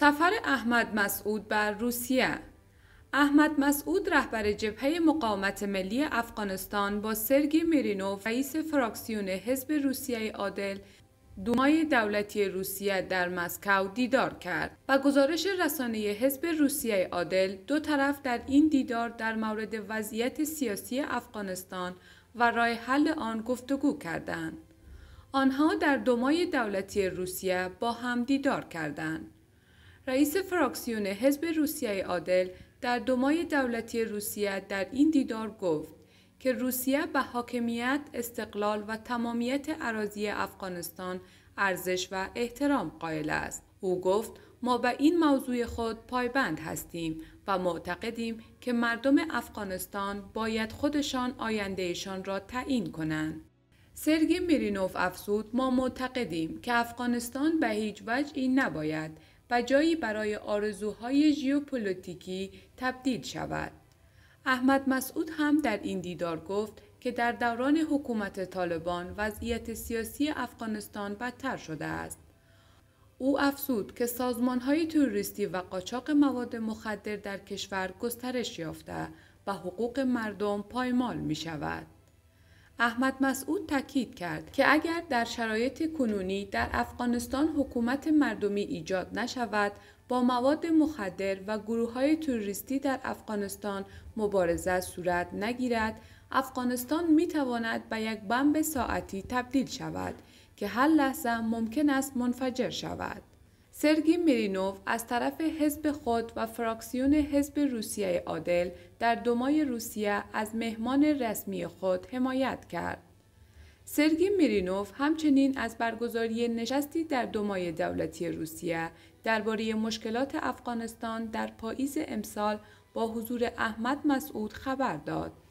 سفر احمد مسعود بر روسیه احمد مسعود رهبر جبهه مقاومت ملی افغانستان با سرگی میرینوف رئیس فراکسیون حزب روسیه عادل دومای دولتی روسیه در مسکو دیدار کرد و گزارش رسانه حزب روسیه عادل دو طرف در این دیدار در مورد وضعیت سیاسی افغانستان و رای حل آن گفتگو کردند آنها در دومای دولتی روسیه با هم دیدار کردند رئیس فراکسیون حزب روسیه عادل در دومای دولتی روسیه در این دیدار گفت که روسیه به حاکمیت، استقلال و تمامیت اراضی افغانستان ارزش و احترام قائل است. او گفت ما به این موضوع خود پایبند هستیم و معتقدیم که مردم افغانستان باید خودشان آیندهشان را تعیین کنند. سرگی میرینوف افزود ما معتقدیم که افغانستان به هیچ وجه این نباید و جایی برای آرزوهای ژیوپلیتیکی تبدیل شود. احمد مسعود هم در این دیدار گفت که در دوران حکومت طالبان وضعیت سیاسی افغانستان بدتر شده است. او افزود که سازمانهای توریستی و قاچاق مواد مخدر در کشور گسترش یافته و حقوق مردم پایمال می شود. احمد مسعود تاکید کرد که اگر در شرایط کنونی در افغانستان حکومت مردمی ایجاد نشود با مواد مخدر و گروه های توریستی در افغانستان مبارزه صورت نگیرد افغانستان می تواند به یک بمب ساعتی تبدیل شود که هر لحظه ممکن است منفجر شود سرگی میرینوف از طرف حزب خود و فراکسیون حزب روسیه عادل در دومای روسیه از مهمان رسمی خود حمایت کرد. سرگی میرینوف همچنین از برگزاری نشستی در دومای دولتی روسیه درباره مشکلات افغانستان در پاییز امسال با حضور احمد مسعود خبر داد.